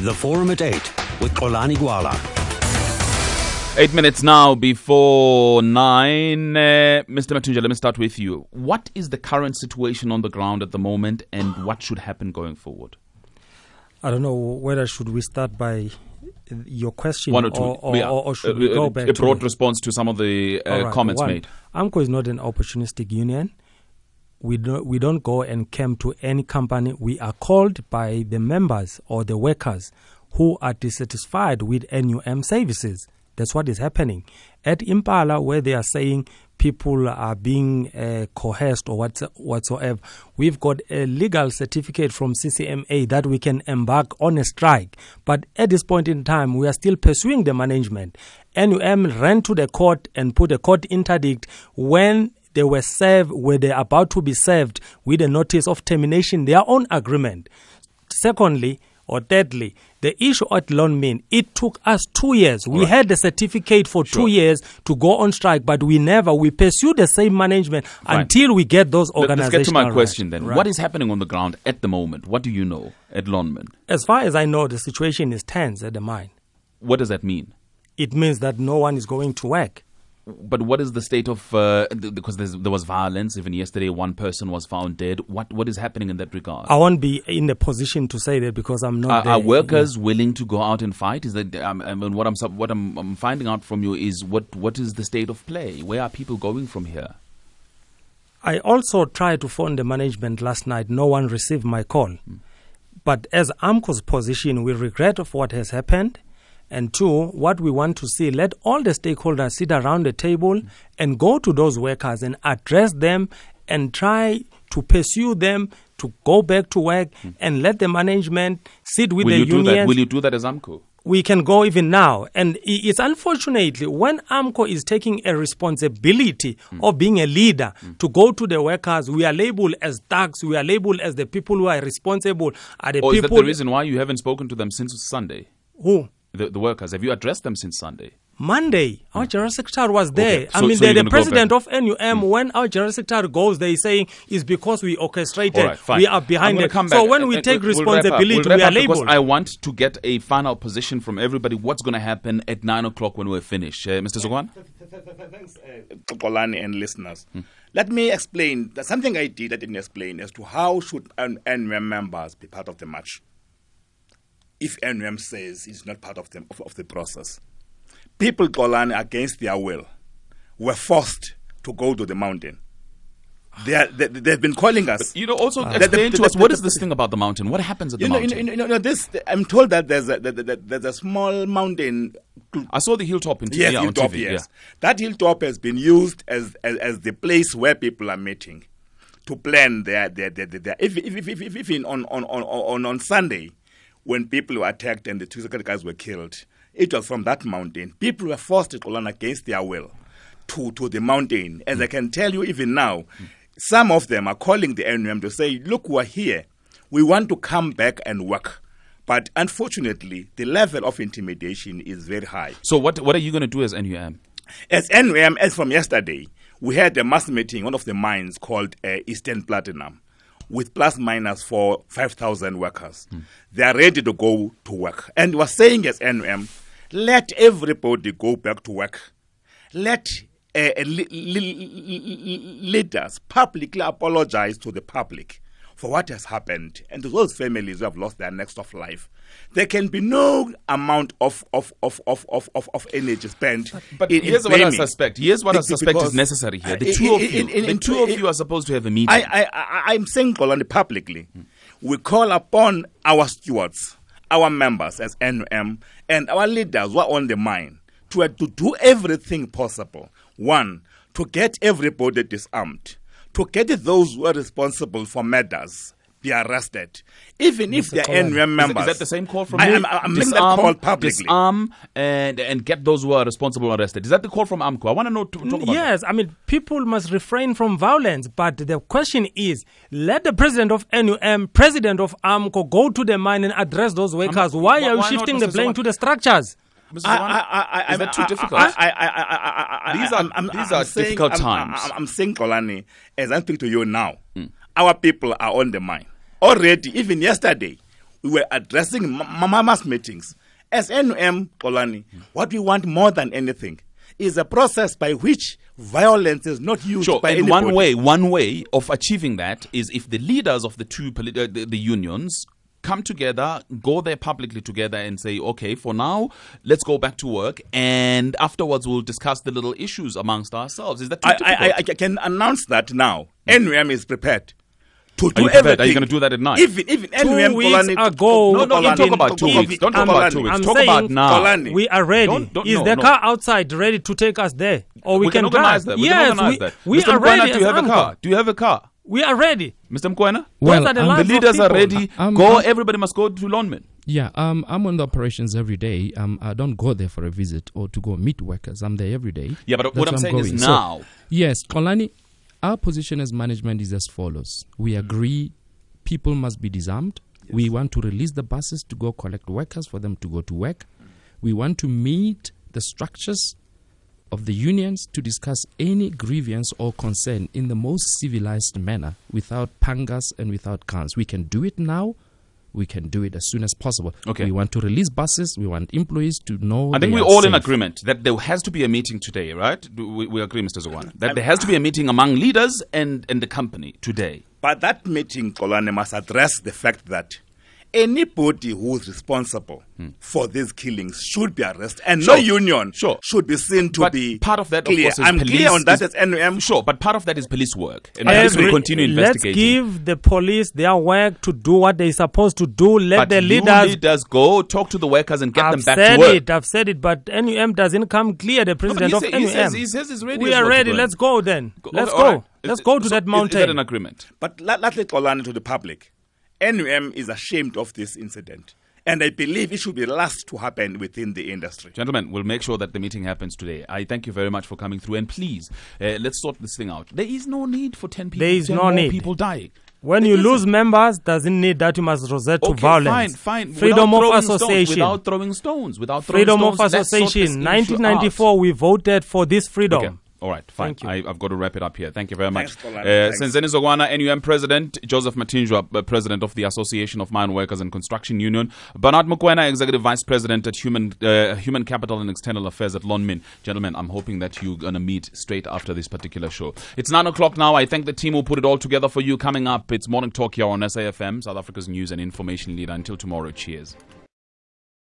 The Forum at 8 with Kolani Gwala. Eight minutes now before nine. Uh, Mr. Matunja, let me start with you. What is the current situation on the ground at the moment and what should happen going forward? I don't know whether should we start by your question one or, two. or, or, or should uh, we go uh, back a broad to response to some of the uh, right, comments one, made. AMCO is not an opportunistic union we don't, we don't go and camp to any company. We are called by the members or the workers who are dissatisfied with NUM services. That's what is happening. At Impala, where they are saying people are being uh, coerced or what, whatsoever, we've got a legal certificate from CCMA that we can embark on a strike. But at this point in time, we are still pursuing the management. NUM ran to the court and put a court interdict when they were served, were they about to be served with a notice of termination, their own agreement. Secondly, or thirdly, the issue at Lon Min, it took us two years. we right. had the certificate for sure. two years to go on strike, but we never we pursued the same management Fine. until we get those organizations. Let's get to my right. question then. Right. What is happening on the ground at the moment? What do you know at Lonmin? As far as I know, the situation is tense at the mine. What does that mean? It means that no one is going to work but what is the state of uh, because there was violence even yesterday one person was found dead what what is happening in that regard i won't be in a position to say that because i'm not are, are workers yeah. willing to go out and fight is that um, i mean what i'm what I'm, I'm finding out from you is what what is the state of play where are people going from here i also tried to phone the management last night no one received my call mm. but as amco's position we regret of what has happened and two, what we want to see, let all the stakeholders sit around the table and go to those workers and address them and try to pursue them to go back to work mm. and let the management sit with Will the you Do that? Will you do that as AMCO? We can go even now. And it's unfortunately when AMCO is taking a responsibility mm. of being a leader mm. to go to the workers, we are labeled as thugs, we are labeled as the people who are responsible. Are the or people, is that the reason why you haven't spoken to them since Sunday? Who? the, the workers? Have you addressed them since Sunday? Monday, our mm. general secretary was there. Okay. So, I mean, so the, the president of NUM, mm. when our general secretary goes, they saying it's because we orchestrated, right, we are behind it. So when uh, we uh, take we'll responsibility, we'll we are labeled. I want to get a final position from everybody. What's going to happen at nine o'clock when we're finished, uh, Mr. Zogwan? Thanks, Kolani uh, and listeners. Mm. Let me explain that something I did I didn't explain as to how should NUM members be part of the march if NUM says it's not part of the, of, of the process. People, on against their will, were forced to go to the mountain. They, are, they have been calling us. But, you know, also uh, explain to us what is this thing about the mountain? What happens at the know, mountain? You know, you know, this I'm told that there's a that, there's a small mountain. I saw the hilltop in TV. Yes, yeah, hilltop, TV, yes. Yeah. That hilltop has been used as, as, as the place where people are meeting to plan their their their, their, their if, if, if, if, if on, on on on on Sunday when people were attacked and the two security guys were killed. It was from that mountain. People were forced to run against their will to, to the mountain. As mm. I can tell you even now, mm. some of them are calling the NUM to say, look, we're here. We want to come back and work. But unfortunately, the level of intimidation is very high. So what, what are you going to do as NUM? As NUM, as from yesterday, we had a mass meeting, one of the mines called uh, Eastern Platinum with plus minus for 5,000 workers. Mm. They are ready to go to work. And we're saying as NM, let everybody go back to work. Let uh, uh li- li- leaders publicly apologize to the public for what has happened and those families who have lost their next of life. There can be no amount of of of of of, of, energy spent. But in, here's in what I suspect. Here's what I suspect is necessary here. The two of you, the two of you are supposed to have a meeting. I I, I am saying, and publicly, we call upon our stewards, our members as NM, and our leaders who are on the mine to to do everything possible. One to get everybody disarmed to get those who are responsible for murders be arrested, even Mr. if they're NRM members. Is, that the same call from I, I'm, I'm disarm, that call publicly. Disarm and, and get those who are responsible arrested. Is that the call from AMCO? I want to know. To, talk about yes, that. I mean, people must refrain from violence, but the question is let the president of NUM, president of AMCO, go to the mine and address those workers. why, why, are you why shifting not, the blame so to the structures? I, is that too difficult? these are, these are difficult times. I'm, I'm, saying, Kolani, as I speak to you now, hmm. our people are on the mind Already, even yesterday, we were addressing mass meetings. As NUM, Kolani, hmm. what we want more than anything is a process by which violence is not used sure, by and anybody. one way one way of achieving that is if the leaders of the two uh, the, the unions come together, go there publicly together, and say, okay, for now, let's go back to work, and afterwards we'll discuss the little issues amongst ourselves. Is that I, I, I, can announce that now. NRM hmm. is prepared. To are do you Everything. Are you going to do that at night? Even, even Two NRM weeks Kolani, ago. No, no, Kolani, talk about two weeks. Don't talk I'm, about two weeks. I'm talk about now. Kolani. We are ready. Don't, don't, is no, the no. car outside ready to take us there? Or we, we can, can organize drive? that. We yes, can organize we, that. We Mr. are Mugwana, ready. Do you have a car? Do you have a car? We are ready. Mr. Mkwena, well, the, the leaders are ready. I'm, go, I'm, everybody must go to Lonmen. Yeah, um, I'm on the operations every day. Um, I don't go there for a visit or to go meet workers. I'm there every day. Yeah, but That's what I'm, I'm saying going. is now. So, yes, Kolani, our position as management is as follows. We mm. agree people must be disarmed. Yes. We want to release the buses to go collect workers for them to go to work. Mm. We want to meet the structures of the unions to discuss any grievance or concern in the most civilized manner without pangas and without guns. We can do it now. We can do it as soon as possible. Okay. We want to release buses. We want employees to know. I think we're all safe. in agreement that there has to be a meeting today, right? We, we agree, Mr. Zawana, that there has to be a meeting among leaders and, and the company today. But that meeting, Cola,ne must address the fact that anybody who is responsible hmm. for these killings should be arrested, and sure. no union sure. should be seen to but be part of that. Clear. Of course, I'm clear on that is, as NUM. Sure, but part of that is police work, and police will continue investigating. Let's give the police their work to do what they're supposed to do. Let but the leaders, leaders go talk to the workers and get I've them back to work. It, I've said it, but NUM doesn't come clear. The president no, of say, NUM. He says, he says he's ready. We are ready. Let's go then. Go, let's go. Right. Let's go to so that mountain. Is, is that an agreement? But let, let's let Olani to the public. NUM is ashamed of this incident. And I believe it should be last to happen within the industry. Gentlemen, we'll make sure that the meeting happens today. I thank you very much for coming through. And please, uh, let's sort this thing out. There is no need for 10 people, there is 10 no need. people dying. When you lose it. members, doesn't need that you must resort okay, to violence. Fine, fine. Freedom without of association. Stones, without throwing stones. Without throwing Freedom stones, of association. 1994, out. we voted for this freedom. Okay. All right, fine. I, have got to wrap it up here. Thank you very much. Uh, Senzeni Zogwana, NUM President, Joseph Matinjwa, uh, President of the Association of Mine Workers and Construction Union, Bernard Mukwena, Executive Vice President at Human uh, Human Capital and External Affairs at Lonmin. Gentlemen, I'm hoping that you're going to meet straight after this particular show. It's 9 o'clock now. I thank the team who put it all together for you. Coming up, it's Morning Talk here on SAFM, South Africa's news and information leader. Until tomorrow, cheers.